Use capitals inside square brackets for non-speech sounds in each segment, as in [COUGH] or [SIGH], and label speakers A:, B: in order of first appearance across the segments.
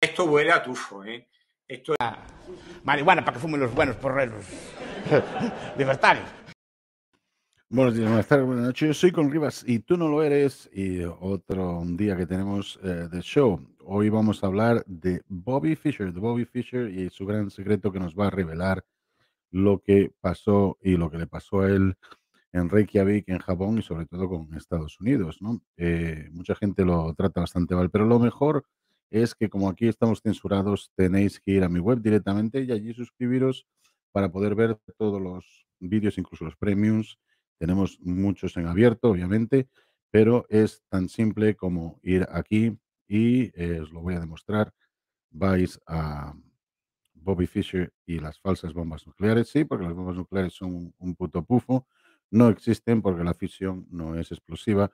A: Esto huele a tufo, ¿eh? Esto era. Marihuana para que fumen los buenos porreros. [LAUGHS] Libertarios. Buenos días, buenas tardes, buenas noches. Yo soy con Rivas y tú no lo eres. Y otro día que tenemos eh, de show. Hoy vamos a hablar de Bobby Fischer, de Bobby Fischer y su gran secreto que nos va a revelar lo que pasó y lo que le pasó a él en Reykjavik, en Japón y sobre todo con Estados Unidos. ¿no? Eh, mucha gente lo trata bastante mal, pero lo mejor es que como aquí estamos censurados, tenéis que ir a mi web directamente y allí suscribiros para poder ver todos los vídeos, incluso los premiums. Tenemos muchos en abierto, obviamente, pero es tan simple como ir aquí y eh, os lo voy a demostrar. Vais a Bobby Fischer y las falsas bombas nucleares, sí, porque las bombas nucleares son un, un puto pufo no existen porque la fisión no es explosiva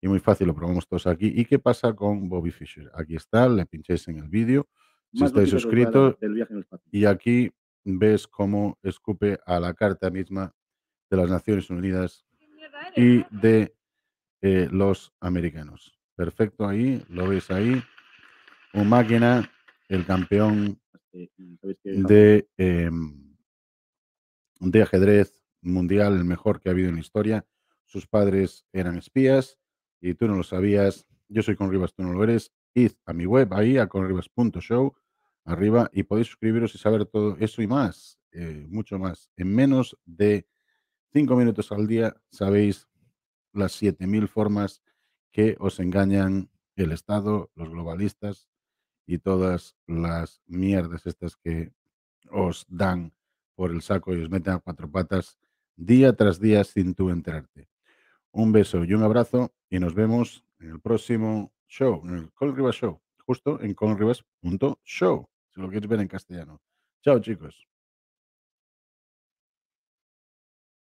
A: y muy fácil, lo probamos todos aquí. ¿Y qué pasa con Bobby Fischer? Aquí está, le pincháis en el vídeo, si estáis suscritos, y aquí ves cómo escupe a la carta misma de las Naciones Unidas y de eh, los americanos. Perfecto ahí, lo veis ahí. Un máquina, el campeón este, em, de ajedrez mundial, el mejor que ha habido en la historia. Sus padres eran espías y tú no lo sabías. Yo soy rivas tú no lo eres. Id a mi web ahí, a conribas.show, arriba, y podéis suscribiros y saber todo eso y más, eh, mucho más. En menos de cinco minutos al día sabéis las siete mil formas que os engañan el Estado, los globalistas y todas las mierdas estas que os dan por el saco y os meten a cuatro patas día tras día sin tú enterarte. Un beso y un abrazo y nos vemos en el próximo show, en el Col Show, justo en show si lo quieres ver en castellano. Chao chicos.